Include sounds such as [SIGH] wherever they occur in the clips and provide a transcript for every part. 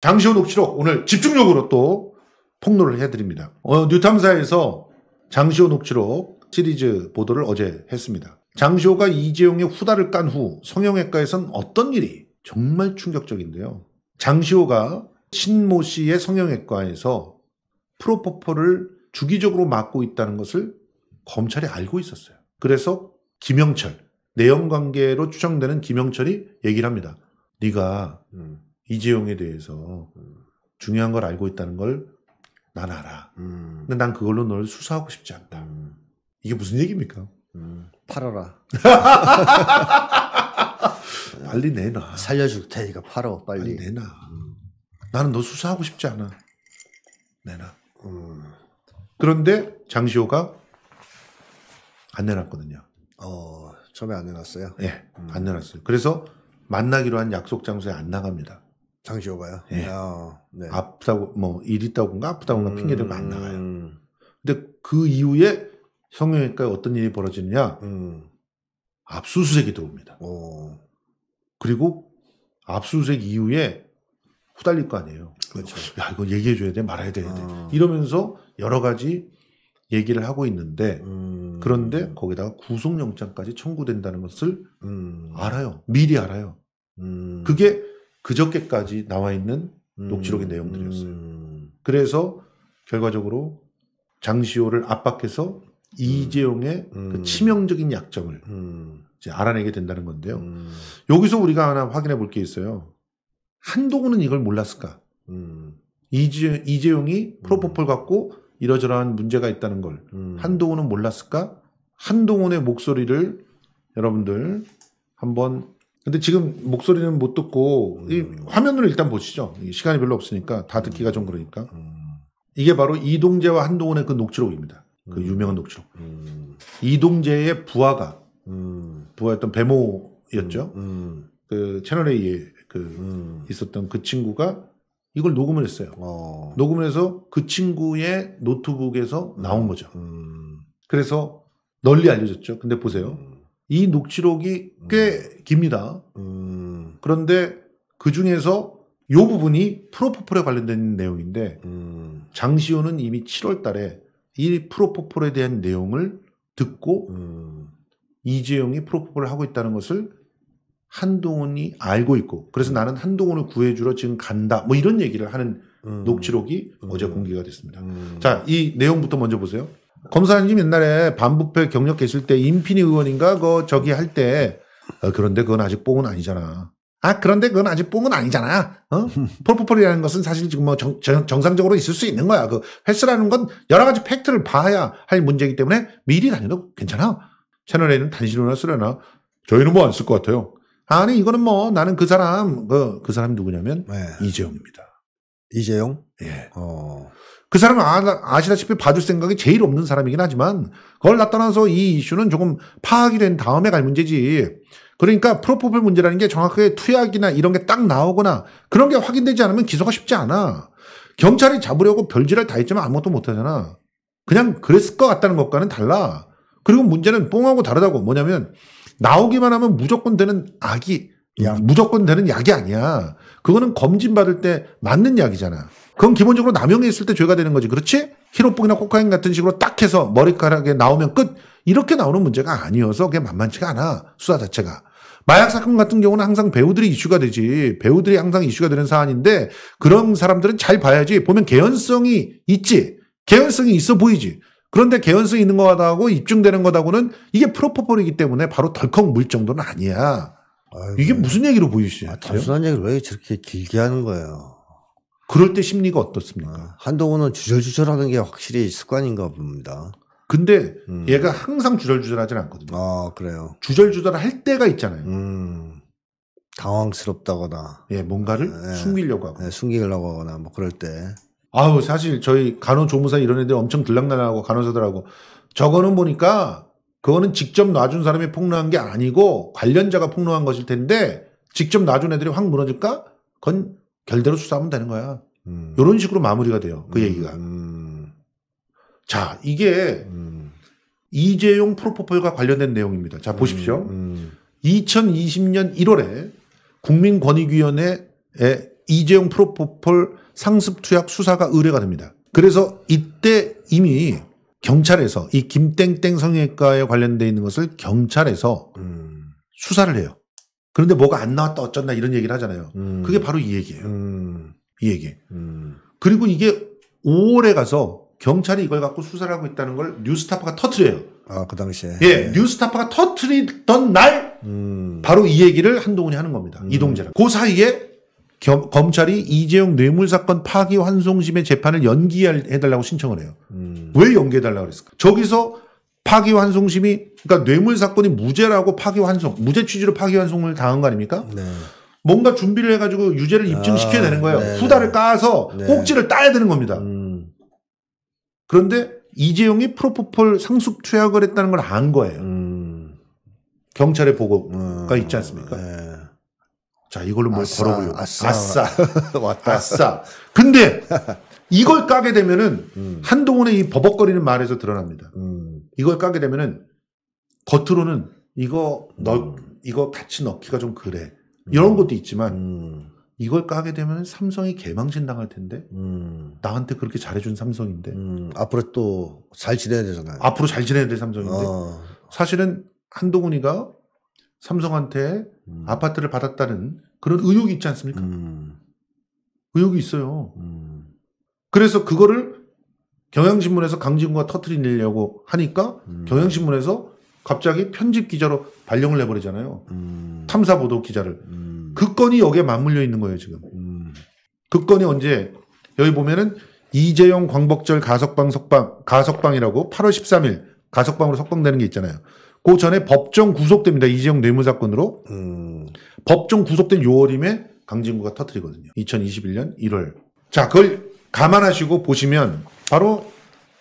장시호 녹취록 오늘 집중적으로 또 폭로를 해드립니다. 어, 뉴탐사에서 장시호 녹취록 시리즈 보도를 어제 했습니다. 장시호가 이재용의 후다를 깐 후 성형외과에선 어떤 일이 정말 충격적인데요. 장시호가 신모 씨의 성형외과에서 프로포폴을 주기적으로 맡고 있다는 것을 검찰이 알고 있었어요. 그래서 김영철, 내연관계로 추정되는 김영철이 얘기를 합니다. 네가 음. 이재용에 대해서 중요한 걸 알고 있다는 걸 난 알아. 음. 근데 난 그걸로 널 수사하고 싶지 않다. 음. 이게 무슨 얘기입니까? 음. 팔아라. [LAUGHS] 빨리 내놔. 살려줄 테니까 팔어 빨리. 빨리 내놔. 나는 너 수사하고 싶지 않아. 내놔. 음. 그런데 장시호가 안 내놨거든요. 어, 처음에 안 내놨어요? 예, 음. 안 내놨어요. 그래서 만나기로 한 약속 장소에 안 나갑니다. 당시 오바요? 예. 아, 네. 아프다고 뭐일 있다고인가 아프다고가 음... 핑계대고 안 음. 나가요. 근데 그 이후에 성형외과에 어떤 일이 벌어지느냐? 음. 압수수색이 들어옵니다. 오. 그리고 압수수색 이후에 후달릴 거 아니에요. 그렇죠. 야 이거 얘기해 줘야 돼, 말아야 돼, 아. 어. 돼. 이러면서 여러 가지 얘기를 하고 있는데 음. 그런데 거기다가 구속영장까지 청구된다는 것을 음. 알아요. 미리 알아요. 음. 그게 그저께까지 나와 있는 음. 녹취록의 음, 내용들이었어요. 음. 그래서 결과적으로 장시호를 압박해서 음. 이재용의 그 음. 그 치명적인 약점을 음. 이제 알아내게 된다는 건데요. 여기서 우리가 하나 확인해 볼 게 있어요. 한동훈은 이걸 몰랐을까? 이재, 이재용이 프로포폴 갖고 이러저러한 문제가 있다는 걸 한동훈은 몰랐을까? 한동훈의 목소리를 여러분들 한번 근데 지금 목소리는 못 듣고 음. 이 화면으로 일단 보시죠. 시간이 별로 없으니까 다 음. 듣기가 좀 그러니까. 음. 이게 바로 이동재와 한동훈의 그 녹취록입니다. 그 음. 유명한 녹취록. 이동재의 부하가 부하였던 배모였죠. 그 채널 A에 그 있었던 그 친구가 이걸 녹음을 했어요. 어. 녹음을 해서 그 친구의 노트북에서 나온 거죠. 그래서 널리 알려졌죠. 근데 보세요. 이 녹취록이 꽤 음. 깁니다. 음. 그런데 그 중에서 요 부분이 프로포폴에 관련된 내용인데 음. 장시호는 이미 7월 달에 이 프로포폴에 대한 내용을 듣고 음. 이재용이 프로포폴을 하고 있다는 것을 한동훈이 알고 있고 그래서 음. 나는 한동훈을 구해주러 지금 간다 뭐 이런 얘기를 하는 음. 녹취록이 어제 음. 공개가 됐습니다. 자, 이 내용부터 먼저 보세요. 검사님 옛날에 반부패 경력 계실 때임피니 의원인가 그 저기 할때 어, 그런데 그건 아직 뽕은 아니잖아. 아 그런데 그건 아직 뽕은 아니잖아. 어? [LAUGHS] 폴포폴이라는 것은 사실 지금 뭐 정, 정, 상적으로 있을 수 있는 거야. 그 횟수라는 건 여러 가지 팩트를 봐야 할 문제이기 때문에 미리 다녀도 괜찮아. 채널 에는단신로나 쓰려나 저희는 뭐 안 쓸 것 같아요. 아니 이거는 뭐 나는 그 사람 그그 그, 그 사람 누구냐면 네. 이재용입니다. 이재용? 예. 어. 그 사람은 아, 시다시피 봐줄 생각이 제일 없는 사람이긴 하지만 그걸 나타나서 이 이슈는 조금 파악이 된 다음에 갈 문제지. 그러니까 프로포폴 문제라는 게 정확하게 투약이나 이런 게 딱 나오거나 그런 게 확인되지 않으면 기소가 쉽지 않아. 경찰이 잡으려고 별지를 다 했지만 아무것도 못 하잖아. 그냥 그랬을 것 같다는 것과는 달라. 그리고 문제는 뽕하고 다르다고 뭐냐면 나오기만 하면 무조건 되는 악이 약. 무조건 되는 약이 아니야. 그거는 검진 받을 때 맞는 약이잖아. 그건 기본적으로 남용에 있을 때 죄가 되는 거지. 그렇지? 히로뽕이나 코카인 같은 식으로 딱 해서 머리카락에 나오면 끝. 이렇게 나오는 문제가 아니어서 그게 만만치가 않아. 수사 자체가. 마약 사건 같은 경우는 항상 배우들이 이슈가 되지. 배우들이 항상 이슈가 되는 사안인데 그런 사람들은 잘 봐야지. 보면 개연성이 있지. 개연성이 있어 보이지. 그런데 개연성 있는 거하고 입증되는 거하고는 이게 프로포폴이기 때문에 바로 덜컥 물 정도는 아니야. 아이고, 이게 네. 무슨 얘기로 보이시죠? 아, 단순한 얘기를 왜 저렇게 길게 하는 거예요? 그럴 때 심리가 어떻습니까? 아, 한동훈은 주절주절하는 게 확실히 습관인가 봅니다. 근데 음. 얘가 항상 주절주절하진 않거든요. 아 그래요. 주절주절할 때가 있잖아요. 음. 당황스럽다거나 예 뭔가를 예. 예. 숨기려고 하고 예, 숨기려고 하거나 뭐 그럴 때 아우 사실 저희 간호조무사 이런 애들 엄청 들락날락하고 간호사들하고 저거는 보니까 그거는 직접 놔준 사람이 폭로한 게 아니고 관련자가 폭로한 것일 텐데 직접 놔준 애들이 확 무너질까? 그건 결대로 수사하면 되는 거야. 음. 이런 식으로 마무리가 돼요. 그 음. 얘기가. 음. 자, 이게 음. 이재용 프로포폴과 관련된 내용입니다. 자, 보십시오. 2020년 음. 음. 1월에 국민권익위원회에 이재용 프로포폴 상습투약 수사가 의뢰가 됩니다. 그래서 이때 이미 경찰에서 이 김땡땡 성형외과에 관련돼 있는 것을 경찰에서 수사를 해요. 그런데 뭐가 안 나왔다 어쩐다 이런 얘기를 하잖아요. 음. 그게 바로 이 얘기예요. 음. 이 얘기. 음. 그리고 이게 5월에 가서 경찰이 이걸 갖고 수사를 하고 있다는 걸 뉴스타파가 터트려요. 아, 그 당시에. 예, 네. 뉴스타파가 터트리던 날, 음. 바로 이 얘기를 한동훈이 하는 겁니다. 음. 이동재랑. 그 사이에 겸, 검찰이 이재용 뇌물사건 파기환송심의 재판을 연기해달라고 신청을 해요. 음. 왜 연기해달라고 그랬을까? 저기서 파기환송심이 그러니까 뇌물 사건이 무죄라고 파기환송 무죄 취지로 파기환송을 당한 거 아닙니까? 네. 뭔가 준비를 해가지고 유죄를 아, 입증시켜야 되는 거예요. 아, 후다를 까서 네. 꼭지를 따야 되는 겁니다. 음. 그런데 이재용이 프로포폴 상습 투약을 했다는 걸 안 거예요. 음. 경찰의 보고가 음. 있지 않습니까? 네. 자 이걸로 뭘 아싸, 걸어보려고 아싸 아싸 [LAUGHS] 왔다 아싸 근데 [LAUGHS] 이걸 까게 되면은 음. 한동훈의 이 버벅거리는 말에서 드러납니다. 음. 이걸 까게 되면은 겉으로는 이거 음. 넣 이거 같이 넣기가 좀 그래 음. 이런 것도 있지만 음. 이걸 까게 되면 삼성이 개망신 당할 텐데 음. 나한테 그렇게 잘해준 삼성인데 음. 앞으로 또 잘 지내야 되잖아요. 앞으로 잘 지내야 될 삼성인데 어. 사실은 한동훈이가 삼성한테 음. 아파트를 받았다는 그런 의혹이 있지 않습니까? 의혹이 있어요. 그래서 그거를 경향신문에서 강진구가 터트리려고 하니까 음. 경향신문에서 갑자기 편집 기자로 발령을 내버리잖아요. 음. 탐사 보도 기자를. 음. 그 건이 여기에 맞물려 있는 거예요 지금. 음. 그 건이 언제 여기 보면은 이재용 광복절 가석방 석방 가석방이라고 8월 13일 가석방으로 석방되는 게 있잖아요. 그 전에 법정 구속됩니다. 이재용 뇌물 사건으로 음. 법정 구속된 6월임에 강진구가 터트리거든요. 2021년 1월. 자 그걸 감안하시고 보시면 바로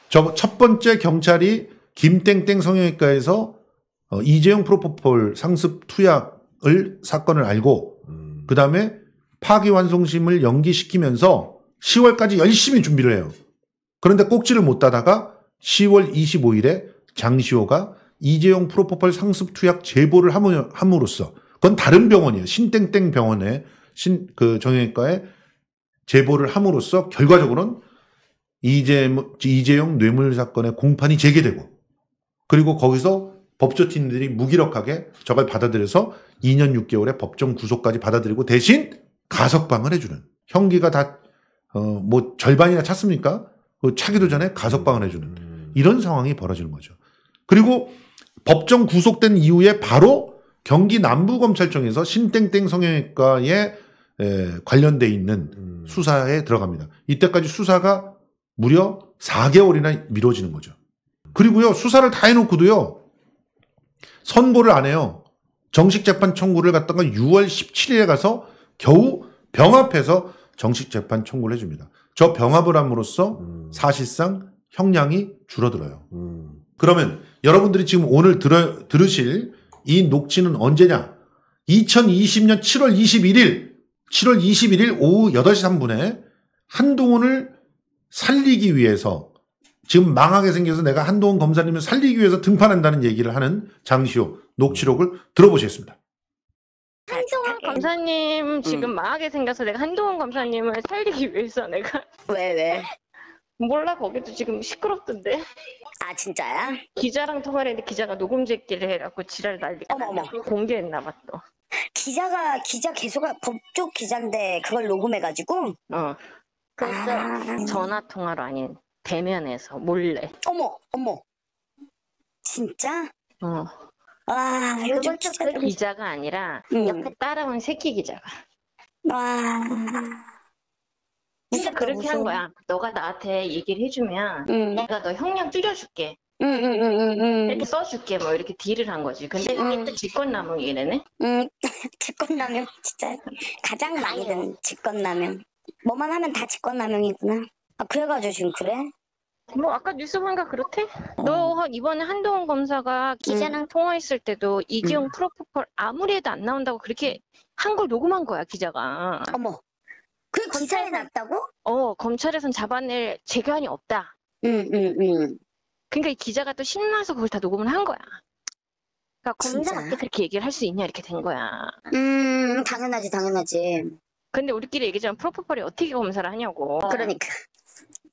저 첫 번째 경찰이 김땡땡 성형외과에서 어, 이재용 프로포폴 상습 투약을 사건을 알고 음. 그 다음에 파기환송심을 연기시키면서 10월까지 열심히 준비를 해요. 그런데 꼭지를 못 따다가 10월 25일에 장시호가 이재용 프로포폴 상습 투약 제보를 함으로써 그건 다른 병원이에요. 신땡땡 병원에 신그 정형외과에 제보를 함으로써 결과적으로는 이재, 이재용 뇌물 사건의 공판이 재개되고 그리고 거기서 법조팀들이 무기력하게 저걸 받아들여서 2년 6개월의 법정 구속까지 받아들이고 대신 가석방을 해주는 형기가 다 어, 뭐 절반이나 찼습니까? 그 차기도 전에 가석방을 해주는 음. 이런 상황이 벌어지는 거죠. 그리고 법정 구속된 이후에 바로 경기 남부검찰청에서 신땡땡 성형외과에 에, 관련돼 있는 음. 수사에 들어갑니다. 이때까지 수사가 무려 4개월이나 미뤄지는 거죠. 그리고요, 수사를 다 해놓고도요, 선고를 안 해요. 정식 재판 청구를 갔다가 6월 17일에 가서 겨우 병합해서 정식 재판 청구를 해줍니다. 저 병합을 함으로써 음. 사실상 형량이 줄어들어요. 음. 그러면 여러분들이 지금 오늘 들어, 들으실 이 녹취는 언제냐? 2020년 7월 21일, 7월 21일 오후 8시 3분에 한동훈을 살리기 위해서 지금 망하게 생겨서 내가 한동훈 검사님을 살리기 위해서 등판한다는 얘기를 하는 장시호 녹취록을 들어보시겠습니다. 한동훈 예. 검사님 지금 음. 망하게 생겨서 내가 한동훈 검사님을 살리기 위해서 내가 [LAUGHS] 왜 왜? 몰라 거기도 지금 시끄럽던데. 아 진짜야? 기자랑 통화를 했는데 기자가 녹음제기를 해갖고 지랄 난리가 어머머. 공개했나 봐 또. 기자가 기자 개수가 법조 기자인데 그걸 녹음해가지고 어. 그래서 아. 전화 통화로 아닌 대면에서 몰래. 어머, 어머. 진짜? 어. 와, 요즘 그것도 진짜 그 기자가 아니라 음. 옆에 따라온 새끼 기자가. 와. 진짜 그렇게 무서워. 한 거야. 너가 나한테 얘기를 해주면 음. 내가 너 형량 줄여줄게. 음, 음, 음, 음, 음. 이렇게 써줄게 뭐 이렇게 딜을 한 거지. 근데 이게 음. 또 직권남용이래네. 음, [LAUGHS] 직권남용 진짜 가장 많이 든 어. 직권남용. 뭐만 하면 다 직권남용이구나. 아, 그래가지고 지금 그래? 뭐 아까 뉴스 보니까 그렇대? 너 어. 이번에 한동훈 검사가 기자랑 통화했을 때도 이기용 프로포폴 아무리 해도 안 나온다고 그렇게 한 걸 녹음한 거야 기자가. 어머. 그 기사에 검찰에 났다고? 어 검찰에선 잡아낼 재간이 없다. 응, 응, 응. 그러니까 기자가 또 신나서 그걸 다 녹음을 한 거야. 그러니까 검사한테 그렇게 얘기를 할 수 있냐 이렇게 된 거야. 음, 당연하지, 당연하지. 근데 우리끼리 얘기하자면 프로포폴이 어떻게 검사를 하냐고. 그러니까.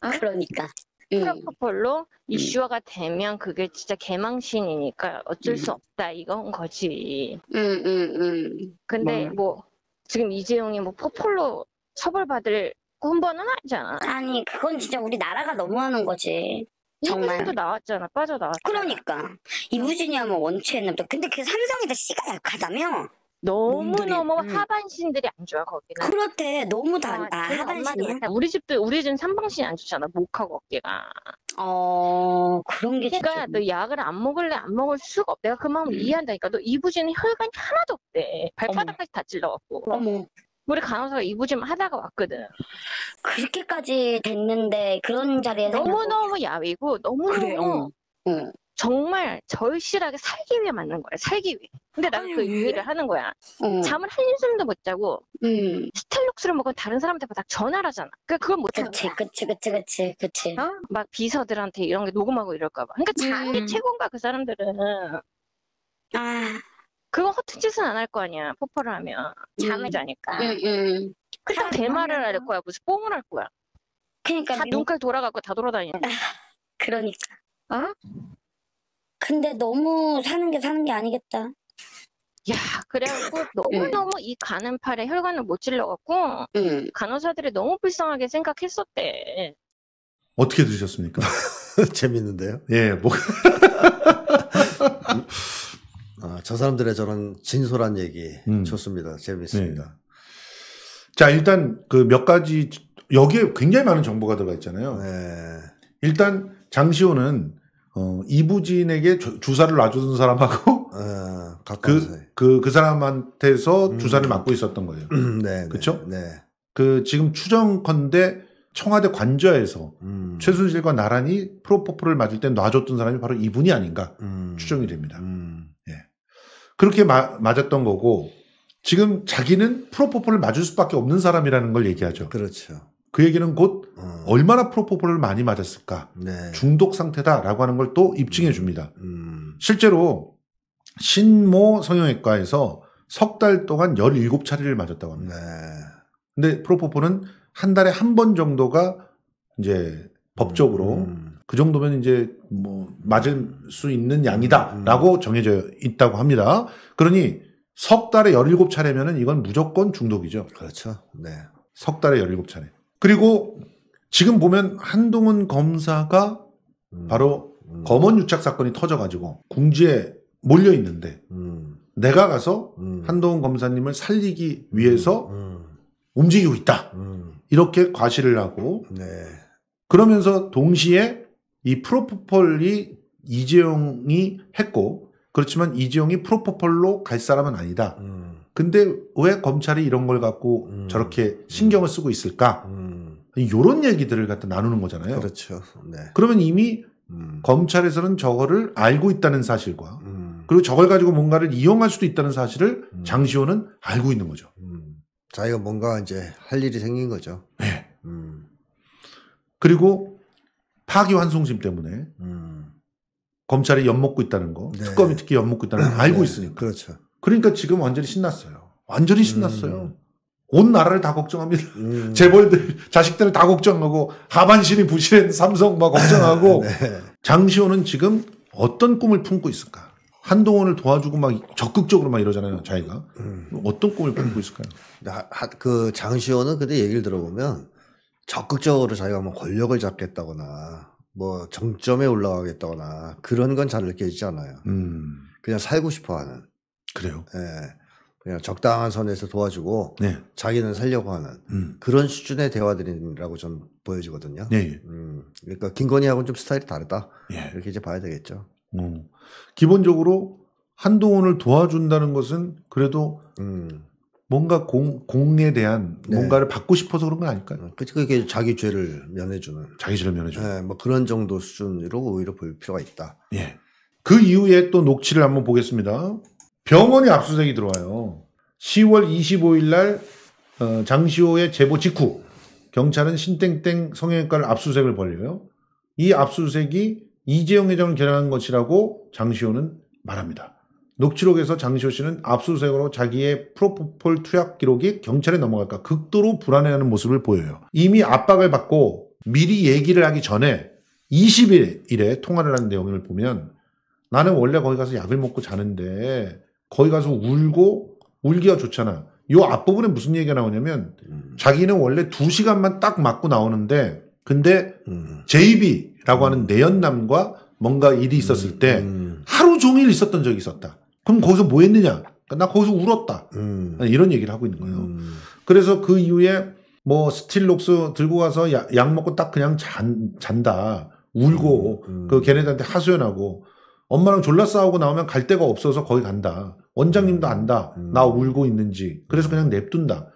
어? 그러니까. 음. 프로포폴로 음. 이슈화가 되면 그게 진짜 개망신이니까 어쩔 음. 수 없다 이건 거지. 응응응. 음, 음, 음, 근데 뭐. 뭐 지금 이재용이 뭐 포폴로 처벌받을 혼번은 아니잖아. 아니 그건 진짜 우리 나라가 너무하는 거지. 정말. 도 나왔잖아. 빠져나왔잖 그러니까. 이부진이 하면 뭐 원체 있는데 근데 그 삼성이 더 씨가 약하다며? 너무너무 음. 하반신들이 안 좋아 거기는 그렇대. 너무 다, 다그 아, 아, 하반신이야. 우리 집도 우리 집은 삼방신이 안 좋잖아 목하고 어깨가 어, 그런 게 그러니까 너 뭐. 약을 안 먹을래 안 먹을 수가 없 내가 그 마음을 음. 이해한다니까 너 이부진은 혈관이 하나도 없대 발바닥까지 다 찔러갖고 어머, 우리 간호사가 이부진 하다가 왔거든 그렇게까지 됐는데 그런 자리에서 너무너무 야위고 너무너무 그래, 어. 응. 정말 절실하게 살기 위해 맞는 거야. 살기 위해. 근데 나는 그 유의를 하는 거야. 어. 잠을 한숨도 못 자고 음. 스텔록스를 먹은 다른 사람한테막 전화하잖아. 를 그러니까 그걸 못 참아. 그치, 그치, 그치, 그치, 그치. 어? 막 비서들한테 이런 게 녹음하고 이럴까 봐. 그러니까 음. 자기 음. 최고인가 그 사람들은. 아. 그거 허튼 짓은 안 할 거 아니야. 폭포을 하면. 잠을 음. 자니까. 음, 음. 그냥 대말을 할 거야. 무슨 뽕을 할 거야. 그러니까 다 눈깔 돌아가고 다 돌아다니는. 거야. [LAUGHS] 그러니까. 어? 근데 너무 사는 게 사는 게 아니겠다. 야, 그래갖고 [LAUGHS] 너무너무 이 가는 팔에 혈관을 못 찔러갖고 응. 간호사들이 너무 불쌍하게 생각했었대. 어떻게 드셨습니까 [LAUGHS] 재밌는데요? 예, 뭐. [LAUGHS] 아, 저 사람들의 저런 진솔한 얘기 음. 좋습니다. 재밌습니다. 네. 자, 일단 그 몇 가지 여기에 굉장히 많은 정보가 들어가 있잖아요. 네. 일단 장시호는 어, 이부진에게 주, 사를 놔주던 사람하고 그그그 아, 그, 그 사람한테서 음. 주사를 맞고 있었던 거예요. 음, 네, 그렇죠? 네. 그 지금 추정컨대 청와대 관저에서 음. 최순실과 나란히 프로포폴을 맞을 때 놔줬던 사람이 바로 이분이 아닌가 음. 추정이 됩니다. 음. 예. 그렇게 마, 맞았던 거고 지금 자기는 프로포폴을 맞을 수밖에 없는 사람이라는 걸 얘기하죠. 그렇죠. 그 얘기는 곧 어. 얼마나 프로포폴을 많이 맞았을까 네. 중독 상태다라고 하는 걸 또 입증해 음. 줍니다. 음. 실제로 신모 성형외과에서 석 달 동안 17차례를 맞았다고 합니다. 네. 근데 프로포폴은 한 달에 한 번 정도가 이제 법적으로 음, 음. 그 정도면 이제 뭐 맞을 수 있는 양이다라고 음. 음. 정해져 있다고 합니다. 그러니 석 달에 17차례면은 이건 무조건 중독이죠. 그렇죠. 네. 석 달에 17차례. 그리고 지금 보면 한동훈 검사가 음. 바로 음. 검언 유착 사건이 터져가지고 궁지에 몰려 있는데 음. 내가 가서 음. 한동훈 검사님을 살리기 위해서 음. 음. 움직이고 있다 이렇게 과시를 하고 네. 그러면서 동시에 이 프로포폴이 이재용이 했고 그렇지만 이재용이 프로포폴로 갈 사람은 아니다. 음. 근데 왜 검찰이 이런 걸 갖고 음. 저렇게 신경을 쓰고 있을까? 음. 이런 얘기들을 갖다 나누는 거잖아요. 그렇죠. 네. 그러면 이미 음. 검찰에서는 저거를 알고 있다는 사실과 음. 그리고 저걸 가지고 뭔가를 이용할 수도 있다는 사실을 음. 장시호는 알고 있는 거죠. 음. 자기가 뭔가 이제 할 일이 생긴 거죠. 네. 그리고 파기환송심 때문에 검찰이 엿먹고 있다는 거, 네. 특검이 특히 엿먹고 있다는 거 알고 네. 있으니까. 그렇죠. 그러니까 지금 완전히 신났어요. 완전히 음. 신났어요. 음. 온 나라를 다 걱정합니다. 음. [LAUGHS] 재벌들, 자식들을 다 걱정하고 하반신이 부실한 삼성 막 걱정하고 [LAUGHS] 네. 장시호는 지금 어떤 꿈을 품고 있을까? 한동훈을 도와주고 막 적극적으로 막 이러잖아요, 자기가. 음. 어떤 꿈을 품고 있을까요? 그 장시호는 근데 얘기를 들어보면 적극적으로 자기가 뭐 권력을 잡겠다거나 뭐 정점에 올라가겠다거나 그런 건 잘 느껴지지 않아요. 음. 그냥 살고 싶어 하는. 그래요. 예. 그냥 적당한 선에서 도와주고 네. 자기는 살려고 하는 음. 그런 수준의 대화들이라고 좀 보여지거든요. 네. 음. 그러니까 김건희하고는 좀 스타일이 다르다. 예. 이렇게 이제 봐야 되겠죠. 음. 기본적으로 한동훈을 도와준다는 것은 그래도 음. 뭔가 공, 공에 대한 네. 뭔가를 받고 싶어서 그런 건 아닐까요? 어, 그치, 그게 자기 죄를 면해주는. 자기 죄를 면해주는. 네, 뭐 그런 정도 수준으로 오히려 볼 필요가 있다. 예. 그 이후에 또 녹취를 한번 보겠습니다. 병원이 압수수색이 들어와요. 10월 25일 날 어, 장시호의 제보 직후 경찰은 신땡땡 성형외과를 압수수색을 벌려요. 이 압수수색이 이재용 회장을 겨냥한 것이라고 장시호는 말합니다. 녹취록에서 장시호 씨는 압수수색으로 자기의 프로포폴 투약 기록이 경찰에 넘어갈까 극도로 불안해하는 모습을 보여요. 이미 압박을 받고 미리 얘기를 하기 전에 20일에 통화를 하는 내용을 보면 나는 원래 거기 가서 약을 먹고 자는데 거기 가서 울고 울기가 좋잖아. 요 앞부분에 무슨 얘기가 나오냐면 음. 자기는 원래 두시간만딱 맞고 나오는데 근데 음. JB라고 음. 하는 내연남과 뭔가 일이 있었을 음. 때 음. 하루 종일 있었던 적이 있었다. 그럼 거기서 뭐 했느냐? 나 거기서 울었다. 음. 아, 이런 얘기를 하고 있는 거예요. 그래서 그 이후에 뭐 스틸록스 들고 가서 야, 약 먹고 딱 그냥 잔, 잔다. 울고 그 걔네들한테 하소연하고 엄마랑 졸라 싸우고 나오면 갈 데가 없어서 거기 간다. 원장님도 안다. 음. 나 울고 있는지. 그래서 그냥 냅둔다.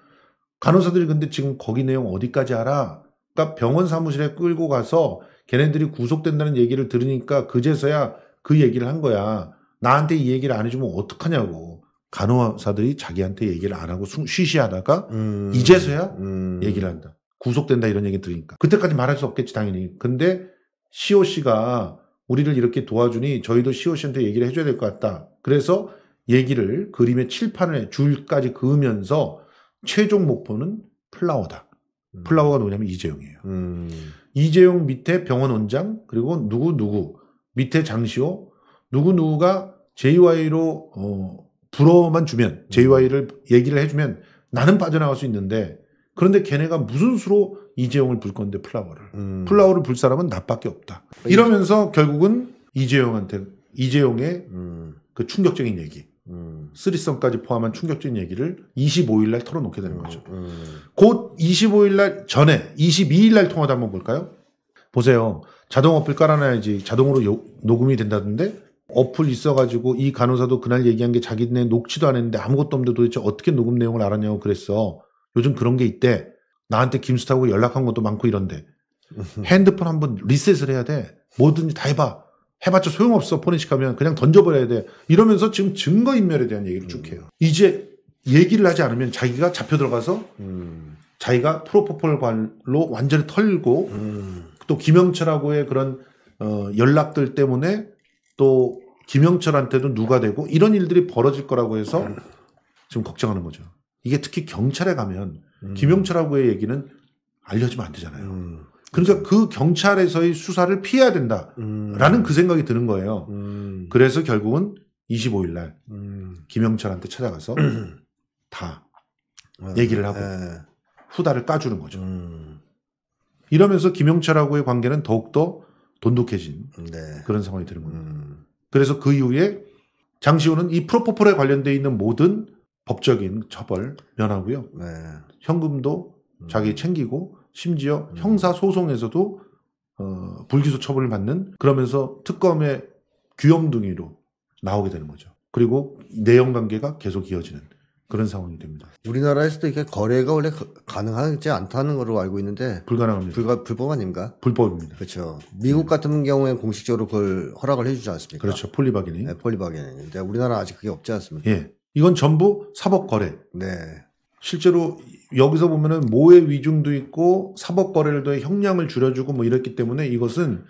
간호사들이 근데 지금 거기 내용 어디까지 알아? 그러니까 병원 사무실에 끌고 가서 걔네들이 구속된다는 얘기를 들으니까 그제서야 그 얘기를 한 거야. 나한테 이 얘기를 안 해주면 어떡하냐고. 간호사들이 자기한테 얘기를 안 하고 쉬쉬하다가 음, 이제서야 음. 얘기를 한다. 구속된다 이런 얘기 들으니까. 그때까지 말할 수 없겠지 당연히. 근데 시오 씨가 우리를 이렇게 도와주니 저희도 시오 씨한테 얘기를 해줘야 될 것 같다. 그래서 얘기를 그림의 칠판에 줄까지 그으면서 최종 목표는 플라워다. 음. 플라워가 뭐냐면 이재용이에요. 음. 이재용 밑에 병원 원장 그리고 누구 누구 밑에 장시호 누구 누구가 JY로 어, 불어만 주면 JY를 음. 얘기를 해주면 나는 빠져나갈 수 있는데 그런데 걔네가 무슨 수로 이재용을 불 건데 플라워를 음. 플라워를 불 사람은 나밖에 없다 그러니까 이러면서 결국은 이재용한테 이재용의 음. 그 충격적인 얘기 음. 쓰리성까지 포함한 충격적인 얘기를 25일 날 털어놓게 되는 거죠. 음. 음. 곧 25일 날 전에 22일 날 통화도 한번 볼까요? 보세요. 자동 어플 깔아놔야지 자동으로 요, 녹음이 된다던데 어플 있어가지고 이 간호사도 그날 얘기한 게 자기네 녹취도 안 했는데 아무것도 없는데 도대체 어떻게 녹음 내용을 알았냐고 그랬어. 요즘 그런 게 있대. 나한테 김수타고 연락한 것도 많고 이런데 [LAUGHS] 핸드폰 한번 리셋을 해야 돼. 뭐든지 다 해봐. 해봤자 소용없어 포렌식하면 그냥 던져버려야 돼 이러면서 지금 증거인멸에 대한 얘기를 쭉 해요 이제 얘기를 하지 않으면 자기가 잡혀 들어가서 음. 자기가 프로포폴관로 완전히 털고 음. 또 김영철하고의 그런 어, 연락들 때문에 또 김영철한테도 누가 되고 이런 일들이 벌어질 거라고 해서 지금 걱정하는 거죠 이게 특히 경찰에 가면 음. 김영철하고의 얘기는 알려주면 안 되잖아요 음. 그러니까 그 경찰에서의 수사를 피해야 된다라는 음. 그 생각이 드는 거예요. 음. 그래서 결국은 25일 날 음. 김영철한테 찾아가서 [CLEARS THROAT] 다 아, 얘기를 하고 에. 예. 후다를 까주는 거죠. 음. 이러면서 김영철하고의 관계는 더욱더 돈독해진 네. 그런 상황이 되는 겁니다. 음. 그래서 그 이후에 장시호는 이 프로포폴에 관련돼 있는 모든 법적인 처벌 면하고요. 네. 현금도 음. 자기 챙기고 심지어 형사 소송에서도 어, 불기소 처벌을 받는 그러면서 특검의 귀염둥이로 나오게 되는 거죠. 그리고 내연 관계가 계속 이어지는 그런 상황이 됩니다. 우리나라에서도 이게 거래가 원래 가능하지 않다는 걸로 알고 있는데 불가능합니다. 불가, 불법 아닙니까? 불법입니다. 그렇죠. 미국 네. 같은 경우에 공식적으로 그걸 허락을 해주지 않습니까? 그렇죠. 폴리바게닝. 네, 폴리바게닝인데 우리나라 아직 그게 없지 않습니까? 예. 이건 전부 사법 거래. 네. 실제로 여기서 보면은 모의 위중도 있고 사법 거래를 더해 형량을 줄여주고 뭐이렇기 때문에 이것은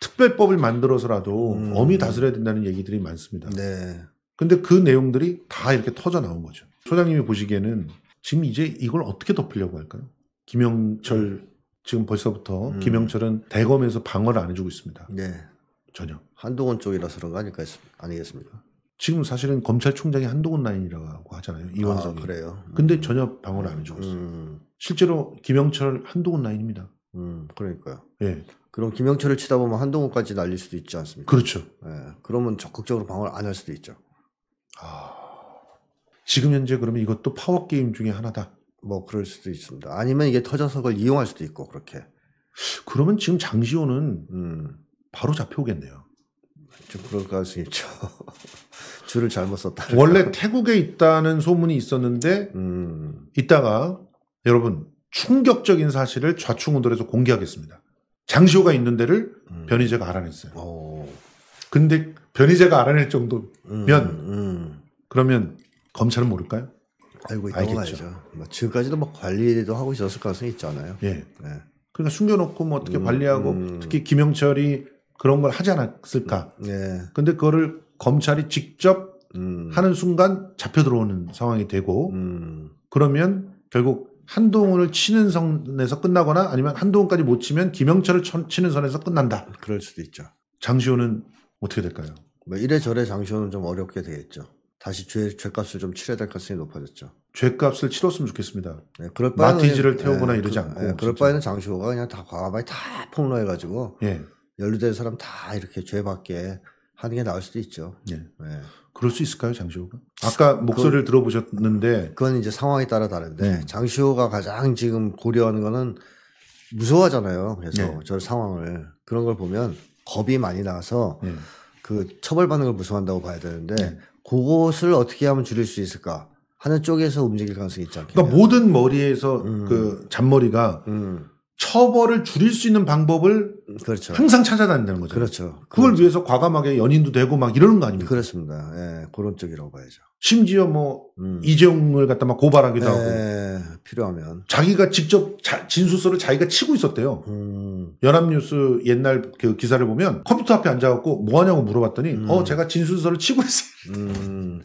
특별법을 만들어서라도 음. 엄히 다스려야 된다는 얘기들이 많습니다. 네. 근데 그 내용들이 다 이렇게 터져 나온 거죠. 소장님이 보시기에는 지금 이제 이걸 어떻게 덮으려고 할까요? 김영철 지금 벌써부터 음. 김영철은 대검에서 방어를 안 해주고 있습니다. 네. 전혀. 한동훈 쪽이라서 그런 거 아닐까 아니겠습니까? 지금 사실은 검찰총장이 한동훈 라인이라고 하잖아요. 이원석 아, 그래요. 근데 음. 전혀 방어를 안 해주고 있어요. 음. 실제로 김영철 한동훈 라인입니다. 음, 그러니까요. 예. 그럼 김영철을 치다 보면 한동훈까지 날릴 수도 있지 않습니까? 그렇죠. 예. 그러면 적극적으로 방어를 안 할 수도 있죠. 아. 지금 현재 그러면 이것도 파워 게임 중에 하나다. 뭐 그럴 수도 있습니다. 아니면 이게 터져서 그걸 이용할 수도 있고 그렇게. 그러면 지금 장시호는 음, 바로 잡혀오겠네요. 좀 그럴 가능성이 있죠. [LAUGHS] 줄을 잘못 썼다. 원래 태국에 있다는 소문이 있었는데 음. 이따가 여러분 충격적인 사실을 좌충우돌해서 공개하겠습니다. 장시호가 있는 데를 음. 변희재가 알아냈어요. 오. 어. 근데 변희재가 알아낼 정도면 음. 음. 그러면 검찰은 모를까요? 알고 있겠죠뭐 지금까지도 뭐 관리도 하고 있었을 가능성이 있잖아요. 예. 네. 그러니까 숨겨놓고 뭐 어떻게 음, 관리하고 음. 특히 김영철이 그런 걸 하지 않았을까. 네. 근데 그거를 검찰이 직접 음. 하는 순간 잡혀 들어오는 상황이 되고 음. 그러면 결국 한동훈을 치는 선에서 끝나거나 아니면 한동훈까지 못 치면 김영철을 치는 선에서 끝난다. 그럴 수도 있죠. 장시호는 어떻게 될까요? 뭐 이래저래 장시호는 좀 어렵게 되겠죠. 다시 죄, 죄값을 좀 치러야 될 가능성이 높아졌죠. 죄값을 치렀으면 좋겠습니다. 네, 그럴 바에는 마티즈를 태우거나 네, 이러지 그, 않고. 네, 그럴 진짜. 바에는 장시호가 그냥 다 과감하게 다 폭로해가지고 예. 연루된 사람 다 이렇게 죄밖에 하는 게 나을 수도 있죠. 예. 네. 그럴 수 있을까요, 장시호가? 아까 그 목소리를 그건, 들어보셨는데 그건 이제 상황에 따라 다른데 음. 장시호가 가장 지금 고려하는 거는 무서워하잖아요. 그래서 네. 저 상황을 그런 걸 보면 겁이 많이 나서 네. 그 처벌받는 걸 무서워한다고 봐야 되는데 네. 그것을 어떻게 하면 줄일 수 있을까 하는 쪽에서 움직일 가능성이 있지 않겠냐. 그러니까 모든 머리에서 음. 그 잔머리가 음. 처벌을 줄일 수 있는 방법을 그렇죠. 항상 찾아다닌다는 거죠. 그렇죠. 그걸 그렇죠. 위해서 과감하게 연인도 되고 막 이러는 거 아닙니까? 그렇습니다. 예, 그런 쪽이라고 봐야죠. 심지어 뭐 음. 이재용을 갖다 막 고발하기도 예, 하고 필요하면 자기가 직접 자, 진술서를 자기가 치고 있었대요. 음. 연합뉴스 옛날 그 기사를 보면 컴퓨터 앞에 앉아갖고 뭐 하냐고 물어봤더니 음. 어 제가 진술서를 치고 있어요. 음.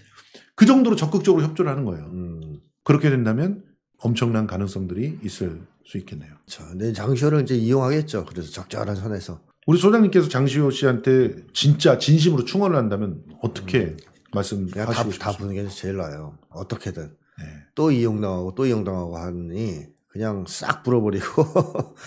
그 정도로 적극적으로 협조를 하는 거예요. 음. 그렇게 된다면 엄청난 가능성들이 있을 수 있겠네요. 자, 네, 장시호를 이제 이용하겠죠. 그래서 적절한 선에서. 우리 소장님께서 장시호 씨한테 진짜 진심으로 충원을 한다면 어떻게 음. 말씀하시고 싶다 보는 게 제일 나아요. 어떻게든. 네. 또 이용당하고 또 이용당하고 하니 그냥 싹 불어버리고 [LAUGHS]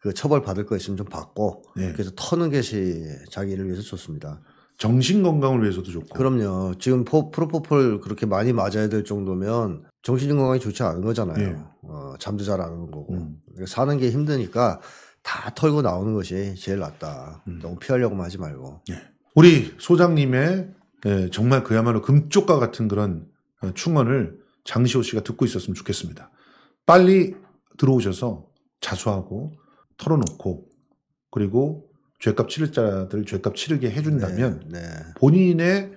그 처벌 받을 거 있으면 좀 받고 네. 그래서 터는 것이 자기를 위해서 좋습니다. 정신 건강을 위해서도 좋고. 그럼요. 지금 프로포폴 그렇게 많이 맞아야 될 정도면 정신건강이 좋지 않은 거잖아요. 예. 어, 잠도 잘 안 오는 거고 음. 그러니까 사는 게 힘드니까 다 털고 나오는 것이 제일 낫다. 음. 너무 피하려고만 하지 말고. 예. 우리 소장님의 예, 정말 그야말로 금쪽과 같은 그런 어, 충언을 장시호 씨가 듣고 있었으면 좋겠습니다. 빨리 들어오셔서 자수하고 털어놓고 그리고 죄값 치를 자들 죄값 치르게 해준다면 네, 네. 본인의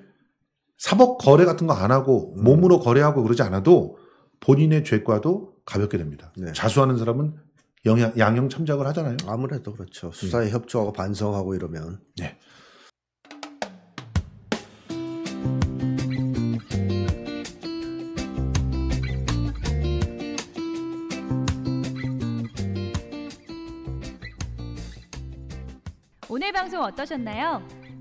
사법 거래 같은 거 안 하고 음. 몸으로 거래하고 그러지 않아도 본인의 죄과도 가볍게 됩니다. 네. 자수하는 사람은 영양, 양형 참작을 하잖아요. 아무래도 그렇죠. 음. 수사에 네. 협조하고 반성하고 이러면. 네. 오늘 방송 어떠셨나요?